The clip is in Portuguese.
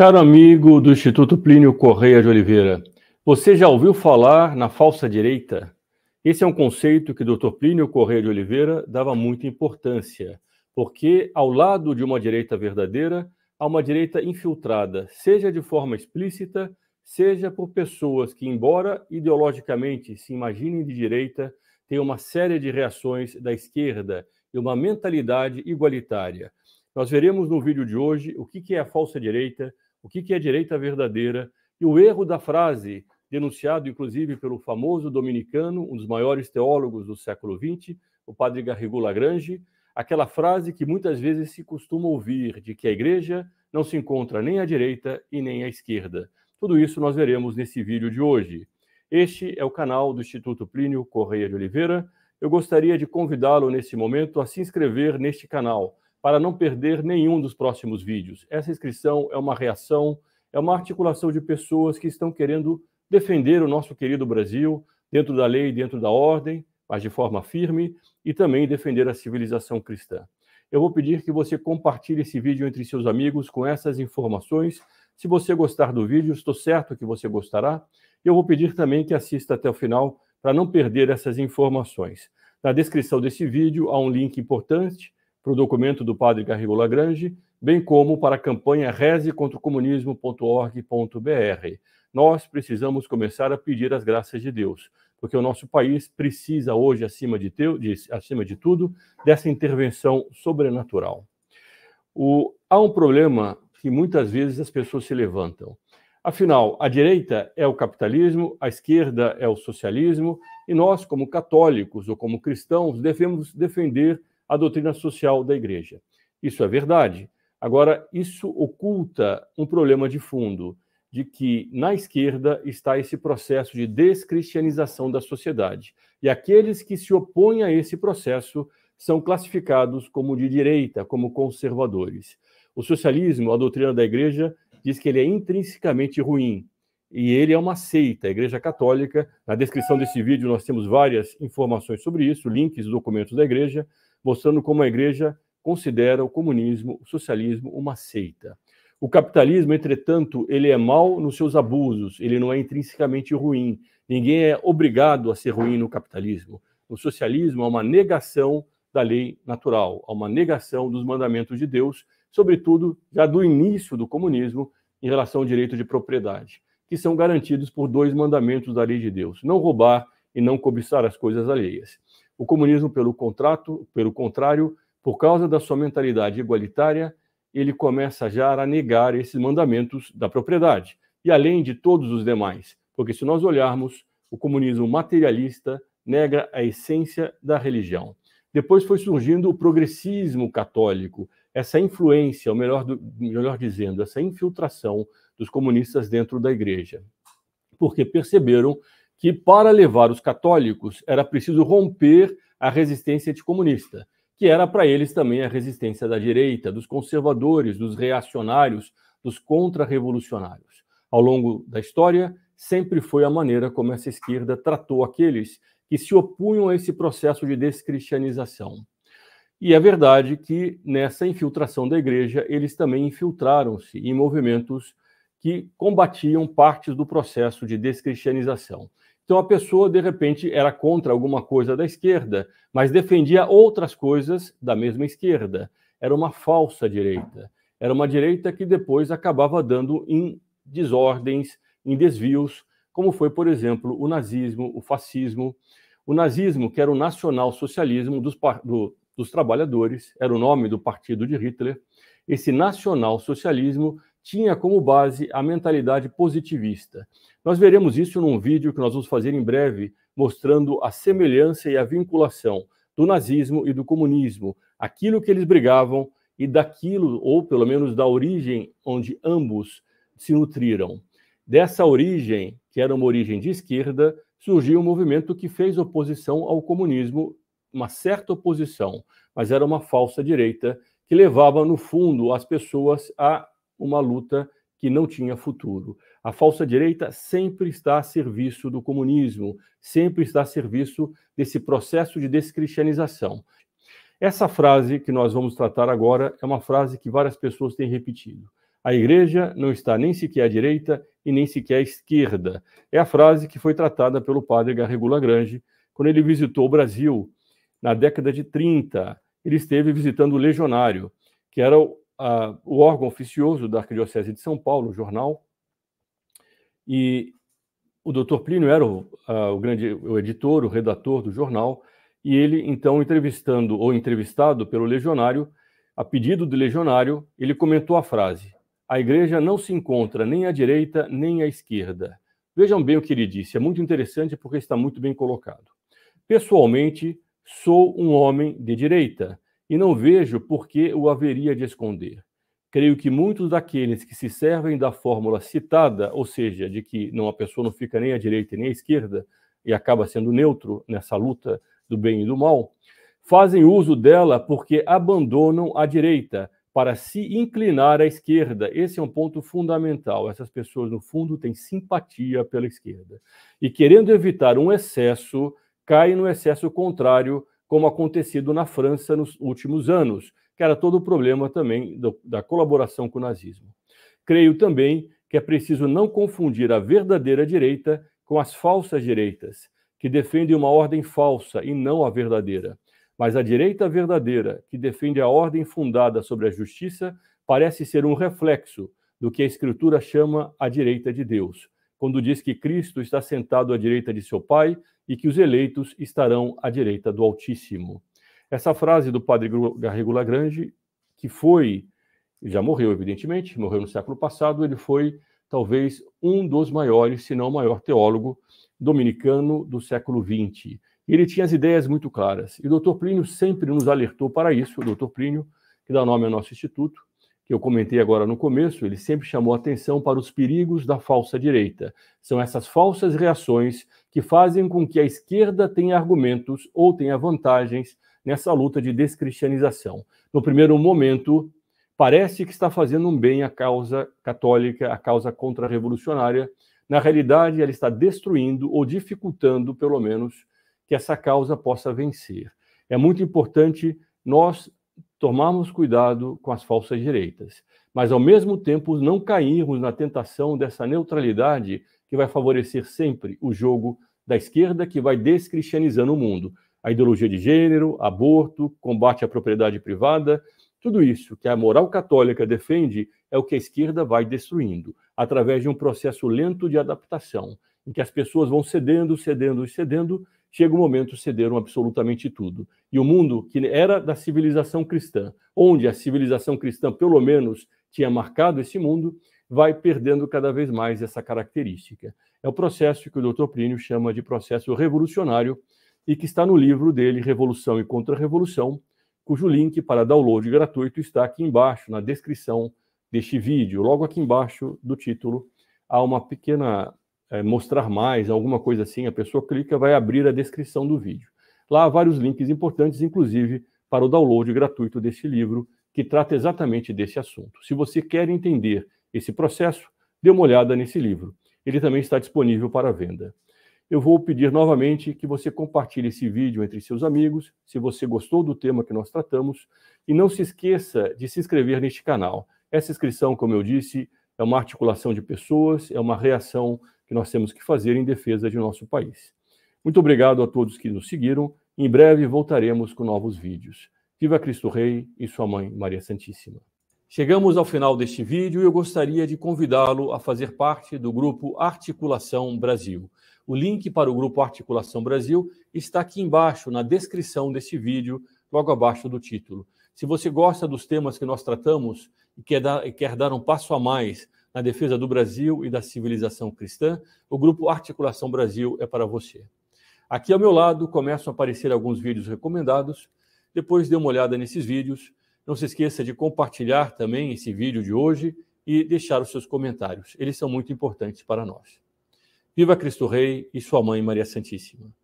Caro amigo do Instituto Plínio Correia de Oliveira, você já ouviu falar na falsa direita? Esse é um conceito que o Dr. Plínio Correia de Oliveira dava muita importância, porque ao lado de uma direita verdadeira, há uma direita infiltrada, seja de forma explícita, seja por pessoas que, embora ideologicamente se imaginem de direita, têm uma série de reações da esquerda e uma mentalidade igualitária. Nós veremos no vídeo de hoje o que é a falsa direita, o que é direita verdadeira e o erro da frase, denunciado inclusive pelo famoso dominicano, um dos maiores teólogos do século XX, o padre Garrigou Lagrange, aquela frase que muitas vezes se costuma ouvir de que a igreja não se encontra nem à direita e nem à esquerda. Tudo isso nós veremos nesse vídeo de hoje. Este é o canal do Instituto Plínio Correia de Oliveira. Eu gostaria de convidá-lo nesse momento a se inscrever neste canal para não perder nenhum dos próximos vídeos. Essa inscrição é uma reação, é uma articulação de pessoas que estão querendo defender o nosso querido Brasil dentro da lei, dentro da ordem, mas de forma firme e também defender a civilização cristã. Eu vou pedir que você compartilhe esse vídeo entre seus amigos com essas informações. Se você gostar do vídeo, estou certo que você gostará. Eu vou pedir também que assista até o final para não perder essas informações. Na descrição desse vídeo há um link importante para o documento do padre Garrigo Lagrange, bem como para a campanha rezecontracomunismo.org.br. Nós precisamos começar a pedir as graças de Deus, porque o nosso país precisa hoje, acima de, teu, de, acima de tudo, dessa intervenção sobrenatural. O, há um problema que muitas vezes as pessoas se levantam. Afinal, a direita é o capitalismo, a esquerda é o socialismo, e nós, como católicos ou como cristãos, devemos defender a doutrina social da igreja. Isso é verdade. Agora, isso oculta um problema de fundo, de que na esquerda está esse processo de descristianização da sociedade. E aqueles que se opõem a esse processo são classificados como de direita, como conservadores. O socialismo, a doutrina da igreja, diz que ele é intrinsecamente ruim, e ele é uma seita, a Igreja Católica. Na descrição desse vídeo nós temos várias informações sobre isso, links, documentos da Igreja mostrando como a igreja considera o comunismo, o socialismo, uma seita. O capitalismo, entretanto, ele é mau nos seus abusos, ele não é intrinsecamente ruim. Ninguém é obrigado a ser ruim no capitalismo. No socialismo, há uma negação da lei natural, há uma negação dos mandamentos de Deus, sobretudo já do início do comunismo, em relação ao direito de propriedade, que são garantidos por dois mandamentos da lei de Deus: não roubar e não cobiçar as coisas alheias. O comunismo, pelo, contrato, pelo contrário, por causa da sua mentalidade igualitária, ele começa já a negar esses mandamentos da propriedade, e além de todos os demais, porque se nós olharmos, o comunismo materialista nega a essência da religião. Depois foi surgindo o progressismo católico, essa influência, ou melhor, do, melhor dizendo, essa infiltração dos comunistas dentro da igreja, porque perceberam que para levar os católicos era preciso romper a resistência anticomunista, que era para eles também a resistência da direita, dos conservadores, dos reacionários, dos contra-revolucionários. Ao longo da história, sempre foi a maneira como essa esquerda tratou aqueles que se opunham a esse processo de descristianização. E é verdade que nessa infiltração da igreja, eles também infiltraram-se em movimentos que combatiam partes do processo de descristianização. Então a pessoa, de repente, era contra alguma coisa da esquerda, mas defendia outras coisas da mesma esquerda. Era uma falsa direita. Era uma direita que depois acabava dando em desordens, em desvios, como foi, por exemplo, o nazismo, o fascismo. O nazismo, que era o nacional-socialismo dos, do, dos trabalhadores, era o nome do partido de Hitler. Esse nacional-socialismo tinha como base a mentalidade positivista. Nós veremos isso num vídeo que nós vamos fazer em breve, mostrando a semelhança e a vinculação do nazismo e do comunismo, aquilo que eles brigavam e daquilo, ou pelo menos da origem onde ambos se nutriram. Dessa origem, que era uma origem de esquerda, surgiu um movimento que fez oposição ao comunismo, uma certa oposição, mas era uma falsa direita que levava, no fundo, as pessoas a uma luta que não tinha futuro. A falsa direita sempre está a serviço do comunismo, sempre está a serviço desse processo de descristianização. Essa frase que nós vamos tratar agora é uma frase que várias pessoas têm repetido. A igreja não está nem sequer à direita e nem sequer à esquerda. É a frase que foi tratada pelo padre Garrigo Lagrange quando ele visitou o Brasil na década de 30. Ele esteve visitando o Legionário, que era o órgão oficioso da Arquidiocese de São Paulo, o jornal, e o doutor Plínio era o, o grande o editor, o redator do jornal, e ele, então, entrevistando ou entrevistado pelo legionário, a pedido do legionário, ele comentou a frase: A igreja não se encontra nem à direita nem à esquerda. Vejam bem o que ele disse, é muito interessante porque está muito bem colocado. Pessoalmente, sou um homem de direita, e não vejo por que o haveria de esconder. Creio que muitos daqueles que se servem da fórmula citada, ou seja, de que não a pessoa não fica nem à direita nem à esquerda e acaba sendo neutro nessa luta do bem e do mal, fazem uso dela porque abandonam a direita para se inclinar à esquerda. Esse é um ponto fundamental. Essas pessoas, no fundo, têm simpatia pela esquerda. E querendo evitar um excesso, caem no excesso contrário como acontecido na França nos últimos anos, que era todo o problema também do, da colaboração com o nazismo. Creio também que é preciso não confundir a verdadeira direita com as falsas direitas, que defendem uma ordem falsa e não a verdadeira. Mas a direita verdadeira, que defende a ordem fundada sobre a justiça, parece ser um reflexo do que a Escritura chama a direita de Deus, quando diz que Cristo está sentado à direita de seu Pai e que os eleitos estarão à direita do Altíssimo. Essa frase do padre Garrigo Lagrange, que foi, já morreu evidentemente, morreu no século passado, ele foi talvez um dos maiores, se não o maior teólogo dominicano do século XX. Ele tinha as ideias muito claras, e o Dr. Plínio sempre nos alertou para isso, o Dr. Plínio, que dá nome ao nosso instituto, que eu comentei agora no começo, ele sempre chamou atenção para os perigos da falsa direita. São essas falsas reações que fazem com que a esquerda tenha argumentos ou tenha vantagens nessa luta de descristianização. No primeiro momento, parece que está fazendo um bem à causa católica, à causa contra-revolucionária. Na realidade, ela está destruindo ou dificultando, pelo menos, que essa causa possa vencer. É muito importante nós tomarmos cuidado com as falsas direitas, mas ao mesmo tempo não cairmos na tentação dessa neutralidade que vai favorecer sempre o jogo da esquerda que vai descristianizando o mundo. A ideologia de gênero, aborto, combate à propriedade privada, tudo isso que a moral católica defende é o que a esquerda vai destruindo, através de um processo lento de adaptação, em que as pessoas vão cedendo, cedendo e cedendo, chega o momento cederam absolutamente tudo. E o mundo que era da civilização cristã, onde a civilização cristã, pelo menos, tinha marcado esse mundo, vai perdendo cada vez mais essa característica. É o processo que o Dr. Plínio chama de processo revolucionário e que está no livro dele, Revolução e Contra-Revolução, cujo link para download gratuito está aqui embaixo, na descrição deste vídeo. Logo aqui embaixo do título, há uma pequena é, mostrar mais, alguma coisa assim, a pessoa clica, vai abrir a descrição do vídeo. Lá há vários links importantes, inclusive para o download gratuito deste livro, que trata exatamente desse assunto. Se você quer entender esse processo, dê uma olhada nesse livro. Ele também está disponível para venda. Eu vou pedir novamente que você compartilhe esse vídeo entre seus amigos, se você gostou do tema que nós tratamos, e não se esqueça de se inscrever neste canal. Essa inscrição, como eu disse, é uma articulação de pessoas, é uma reação que nós temos que fazer em defesa de nosso país. Muito obrigado a todos que nos seguiram. Em breve voltaremos com novos vídeos. Viva Cristo Rei e sua mãe Maria Santíssima. Chegamos ao final deste vídeo e eu gostaria de convidá-lo a fazer parte do grupo Articulação Brasil. O link para o grupo Articulação Brasil está aqui embaixo na descrição deste vídeo, logo abaixo do título. Se você gosta dos temas que nós tratamos e quer dar, e quer dar um passo a mais na defesa do Brasil e da civilização cristã, o grupo Articulação Brasil é para você. Aqui ao meu lado começam a aparecer alguns vídeos recomendados. Depois dê uma olhada nesses vídeos. Não se esqueça de compartilhar também esse vídeo de hoje e deixar os seus comentários. Eles são muito importantes para nós. Viva Cristo Rei e sua mãe Maria Santíssima.